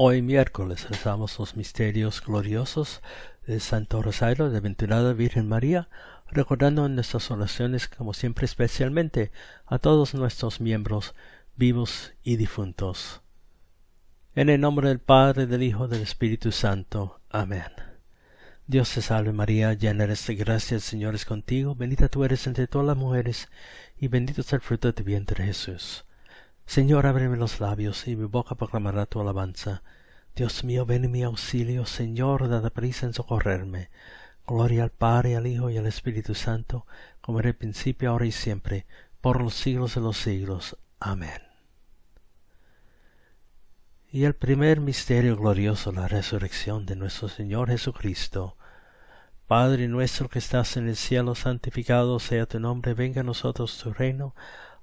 Hoy miércoles rezamos los misterios gloriosos del Santo Rosario de la Venturada Virgen María, recordando en nuestras oraciones, como siempre especialmente, a todos nuestros miembros vivos y difuntos. En el nombre del Padre, del Hijo, del Espíritu Santo. Amén. Dios te salve María, llena eres de gracia, el Señor es contigo, bendita tú eres entre todas las mujeres, y bendito es el fruto de tu vientre Jesús. Señor, ábreme los labios, y mi boca proclamará tu alabanza. Dios mío, ven en mi auxilio. Señor, dada prisa en socorrerme. Gloria al Padre, al Hijo y al Espíritu Santo, como era el principio, ahora y siempre, por los siglos de los siglos. Amén. Y el primer misterio glorioso, la resurrección de nuestro Señor Jesucristo. Padre nuestro que estás en el cielo, santificado sea tu nombre, venga a nosotros tu reino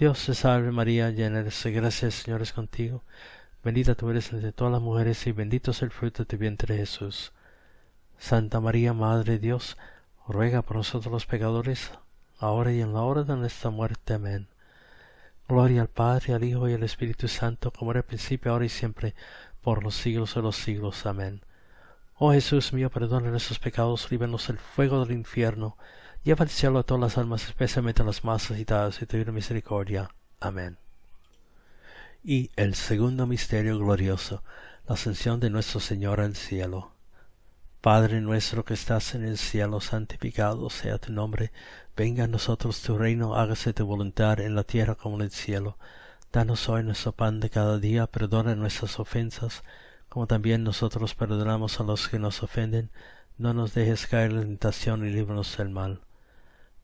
Dios te salve María, llena eres de gracia, el Señor es contigo. Bendita tú eres entre todas las mujeres y bendito es el fruto de tu vientre Jesús. Santa María, Madre de Dios, ruega por nosotros los pecadores, ahora y en la hora de nuestra muerte. Amén. Gloria al Padre, al Hijo y al Espíritu Santo, como era el principio, ahora y siempre, por los siglos de los siglos. Amén. Oh Jesús mío, perdona nuestros pecados, líbranos del fuego del infierno, lleva al cielo a todas las almas, especialmente a las más agitadas, y tuvieron misericordia. Amén. Y el segundo misterio glorioso, la ascensión de nuestro Señor al cielo. Padre nuestro que estás en el cielo, santificado sea tu nombre, venga a nosotros tu reino, hágase tu voluntad en la tierra como en el cielo. Danos hoy nuestro pan de cada día, perdona nuestras ofensas, como también nosotros perdonamos a los que nos ofenden, no nos dejes caer en la tentación y líbranos del mal.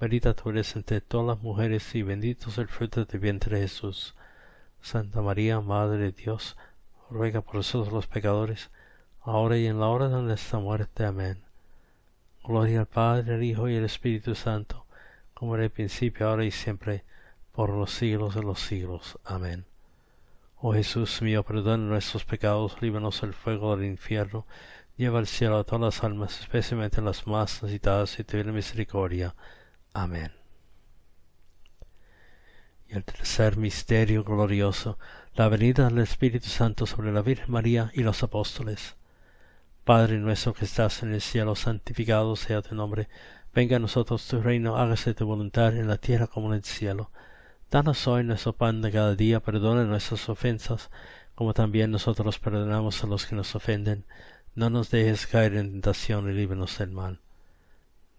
bendita tú eres entre todas las mujeres y bendito es el fruto de tu vientre Jesús. Santa María, Madre de Dios, ruega por nosotros los pecadores, ahora y en la hora de nuestra muerte. Amén. Gloria al Padre, al Hijo y al Espíritu Santo, como en el principio, ahora y siempre, por los siglos de los siglos. Amén. Oh Jesús mío, perdona nuestros pecados, líbranos del fuego del infierno, lleva al cielo a todas las almas, especialmente las más necesitadas, y ten misericordia Amén. Y el tercer misterio glorioso, la venida del Espíritu Santo sobre la Virgen María y los apóstoles. Padre nuestro que estás en el cielo, santificado sea tu nombre. Venga a nosotros tu reino, hágase tu voluntad en la tierra como en el cielo. Danos hoy nuestro pan de cada día, perdona nuestras ofensas, como también nosotros perdonamos a los que nos ofenden. No nos dejes caer en tentación y líbranos del mal.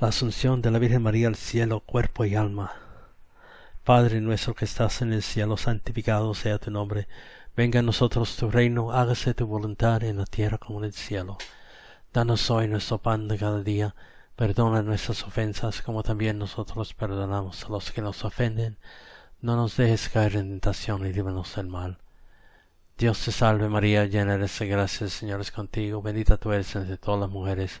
la asunción de la Virgen María al cielo, cuerpo y alma. Padre nuestro que estás en el cielo, santificado sea tu nombre. Venga a nosotros tu reino, hágase tu voluntad en la tierra como en el cielo. Danos hoy nuestro pan de cada día. Perdona nuestras ofensas como también nosotros perdonamos a los que nos ofenden. No nos dejes caer en tentación y líbranos del mal. Dios te salve María, llena eres de gracia, el Señor es contigo, bendita tú eres entre todas las mujeres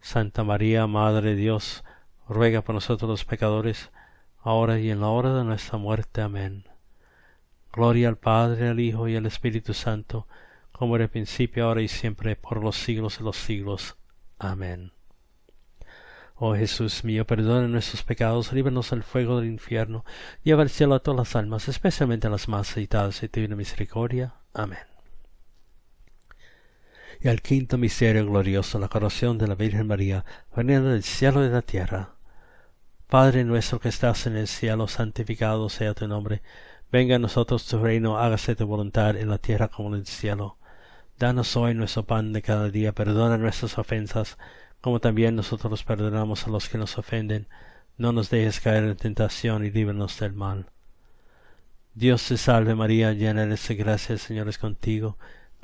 Santa María, Madre de Dios, ruega por nosotros los pecadores, ahora y en la hora de nuestra muerte. Amén. Gloria al Padre, al Hijo y al Espíritu Santo, como era el principio, ahora y siempre, por los siglos de los siglos. Amén. Oh Jesús mío, perdone nuestros pecados, líbranos del fuego del infierno, lleva al cielo a todas las almas, especialmente a las más necesitadas de tu misericordia. Amén y al quinto misterio glorioso, la coronación de la Virgen María, veniendo del cielo y de la tierra. Padre nuestro que estás en el cielo, santificado sea tu nombre. Venga a nosotros tu reino, hágase tu voluntad en la tierra como en el cielo. Danos hoy nuestro pan de cada día, perdona nuestras ofensas, como también nosotros perdonamos a los que nos ofenden. No nos dejes caer en tentación y líbranos del mal. Dios te salve María, llena eres de gracia, el Señor es contigo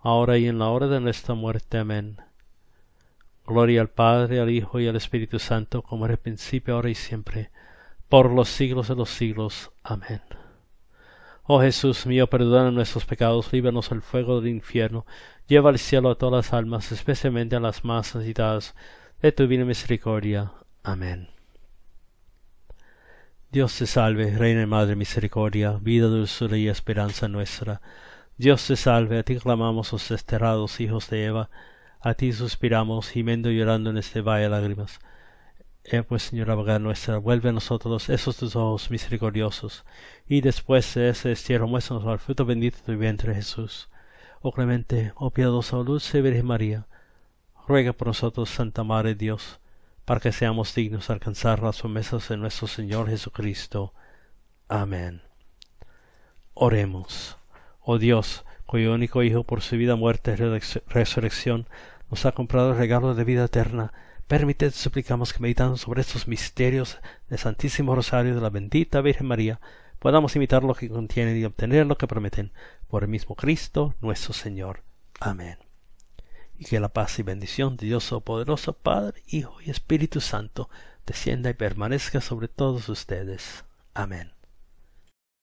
ahora y en la hora de nuestra muerte. Amén. Gloria al Padre, al Hijo y al Espíritu Santo, como era el principio, ahora y siempre, por los siglos de los siglos. Amén. Oh Jesús mío, perdona nuestros pecados, líbranos del fuego del infierno, lleva al cielo a todas las almas, especialmente a las más necesitadas de tu divina misericordia. Amén. Dios te salve, Reina y Madre Misericordia, vida, dulzura y esperanza nuestra. Dios te salve, a ti clamamos los desterrados hijos de Eva, a ti suspiramos, gimiendo y llorando en este valle de lágrimas. Eh, pues, señora abogado nuestra, vuelve a nosotros esos tus ojos misericordiosos, y después de ese destierro muéstranos al fruto bendito de tu vientre, Jesús. Oh clemente, oh piadosa, oh dulce Virgen María, ruega por nosotros, Santa Madre Dios, para que seamos dignos de alcanzar las promesas de nuestro Señor Jesucristo. Amén. Oremos. Oh Dios, cuyo único Hijo por su vida, muerte y resurrección nos ha comprado el regalo de vida eterna, permite, suplicamos, que meditando sobre estos misterios del Santísimo Rosario de la bendita Virgen María, podamos imitar lo que contienen y obtener lo que prometen por el mismo Cristo nuestro Señor. Amén. Y que la paz y bendición de Dios poderoso Padre, Hijo y Espíritu Santo, descienda y permanezca sobre todos ustedes. Amén.